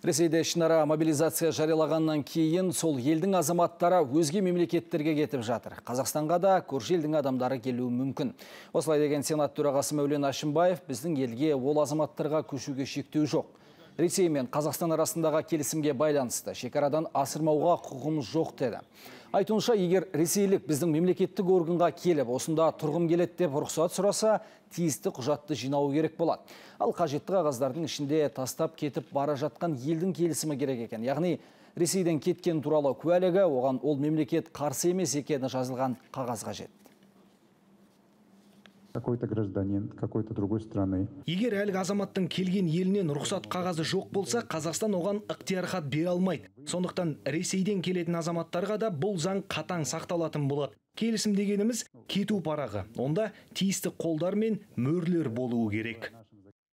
Ресейде ішінара мобилизация жариялағаннан кейін сол елдің азаматтара өзге мемлекеттерге кетіп жатыр. Қазақстанға да көрші елдің адамдары келуі мүмкін. Осылай деген Сенат төрағасы Мәулен Ашымбаев біздің елге ол азаматтарға көшуге шектеу жоқ. Ресей мен Қазақстан арасындағы келісімге байланысты шекарадан асырмауға құқығымыз жоқ деді. Айтуынша, егер ресейлік біздің мемлекеттік органға келіп, осында тұрғым келет деп рұқсат сұраса, тиісті құжатты жинауы керек болады. Ал қажетті қағаздардың ішінде тастап кетіп бара жатқан елдің келісімі керек екен. Яғни Ресейден кеткен туралы куәлігі, оған ол мемлекет қарсы емес екені жазылған қағаз қажет какой то гражданин какой то другой страны егер әлгі азаматтың келген елінен рұқсат қағазы жоқ болса қазақстан оған ықтиярхат бере алмайды сондықтан ресейден келетін азаматтарға да бұл заң қатаң сақталатын болады келісім дегеніміз кету парағы онда тиісті қолдар мен мөрлер болуы керек